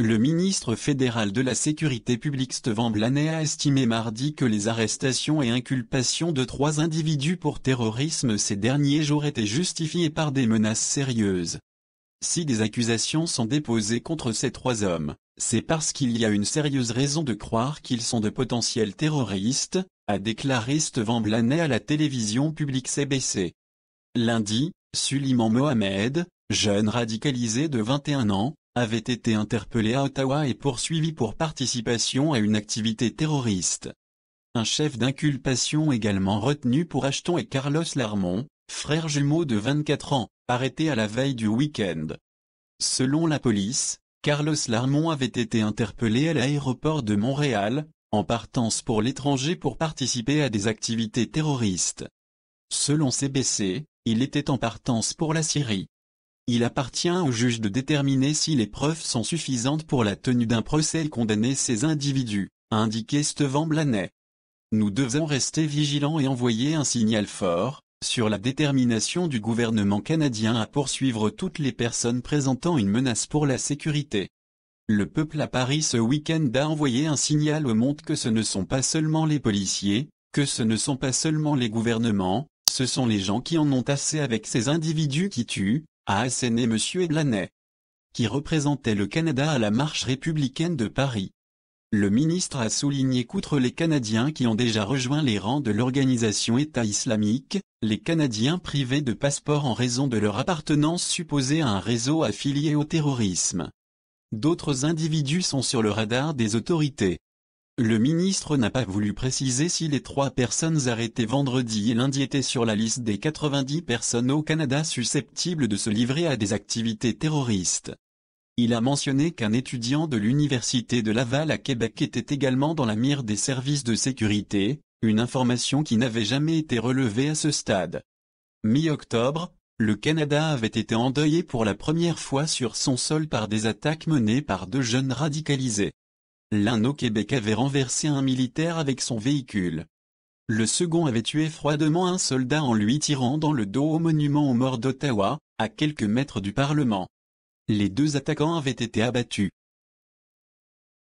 Le ministre fédéral de la Sécurité publique Steven Blaney a estimé mardi que les arrestations et inculpations de trois individus pour terrorisme ces derniers jours étaient justifiées par des menaces sérieuses. Si des accusations sont déposées contre ces trois hommes, c'est parce qu'il y a une sérieuse raison de croire qu'ils sont de potentiels terroristes, a déclaré Steven Blaney à la télévision publique CBC. Lundi, Suliman Mohamed, jeune radicalisé de 21 ans, avait été interpellé à Ottawa et poursuivi pour participation à une activité terroriste. Un chef d'inculpation également retenu pour Acheton et Carlos Larmont, frère jumeau de 24 ans, arrêté à la veille du week-end. Selon la police, Carlos Larmont avait été interpellé à l'aéroport de Montréal, en partance pour l'étranger pour participer à des activités terroristes. Selon CBC, il était en partance pour la Syrie. Il appartient au juge de déterminer si les preuves sont suffisantes pour la tenue d'un procès et condamner ces individus, a indiqué Steven Blanet. Nous devons rester vigilants et envoyer un signal fort, sur la détermination du gouvernement canadien à poursuivre toutes les personnes présentant une menace pour la sécurité. Le peuple à Paris ce week-end a envoyé un signal au monde que ce ne sont pas seulement les policiers, que ce ne sont pas seulement les gouvernements, ce sont les gens qui en ont assez avec ces individus qui tuent, a asséné M. Edlanet, qui représentait le Canada à la marche républicaine de Paris. Le ministre a souligné qu'outre les Canadiens qui ont déjà rejoint les rangs de l'organisation État islamique, les Canadiens privés de passeport en raison de leur appartenance supposée à un réseau affilié au terrorisme. D'autres individus sont sur le radar des autorités. Le ministre n'a pas voulu préciser si les trois personnes arrêtées vendredi et lundi étaient sur la liste des 90 personnes au Canada susceptibles de se livrer à des activités terroristes. Il a mentionné qu'un étudiant de l'Université de Laval à Québec était également dans la mire des services de sécurité, une information qui n'avait jamais été relevée à ce stade. Mi-octobre, le Canada avait été endeuillé pour la première fois sur son sol par des attaques menées par deux jeunes radicalisés. L'un au Québec avait renversé un militaire avec son véhicule. Le second avait tué froidement un soldat en lui tirant dans le dos au monument aux morts d'Ottawa, à quelques mètres du Parlement. Les deux attaquants avaient été abattus.